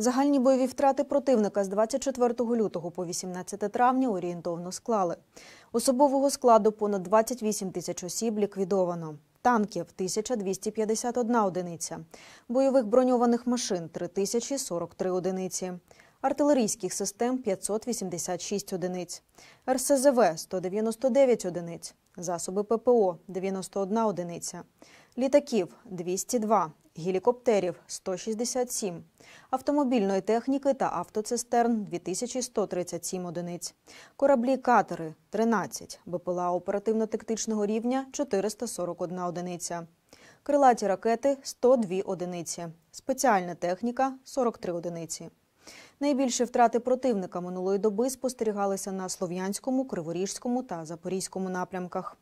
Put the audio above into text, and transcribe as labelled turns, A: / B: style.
A: Загальні бойові втрати противника з 24 лютого по 18 травня орієнтовно склали. Особового складу понад 28 тисяч осіб ліквідовано. Танків 1251 одиниця, бойових броньованих машин 3043 одиниці, артилерійських систем 586 одиниць, РСЗВ 199 одиниць, засоби ППО 91 одиниця, літаків 202, гелікоптерів 167, автомобільної техніки та автоцистерн 2137 одиниць, кораблі катери 13, БПЛА оперативно-тактичного рівня 441 одиниця, крилаті ракети 102 одиниці, спеціальна техніка 43 одиниці. Найбільші втрати противника минулої доби спостерігалися на Слов'янському, Криворіжському та Запорізькому напрямках.